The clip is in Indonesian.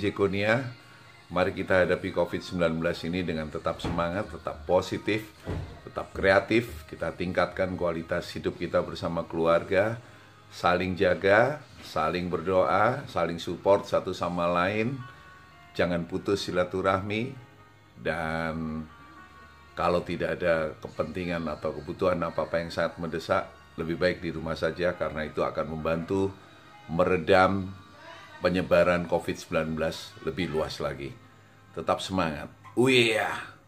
PJ Mari kita hadapi COVID-19 ini dengan tetap semangat, tetap positif, tetap kreatif. Kita tingkatkan kualitas hidup kita bersama keluarga, saling jaga, saling berdoa, saling support satu sama lain. Jangan putus silaturahmi dan kalau tidak ada kepentingan atau kebutuhan apa-apa yang sangat mendesak, lebih baik di rumah saja karena itu akan membantu meredam penyebaran COVID-19 lebih luas lagi. Tetap semangat. yeah.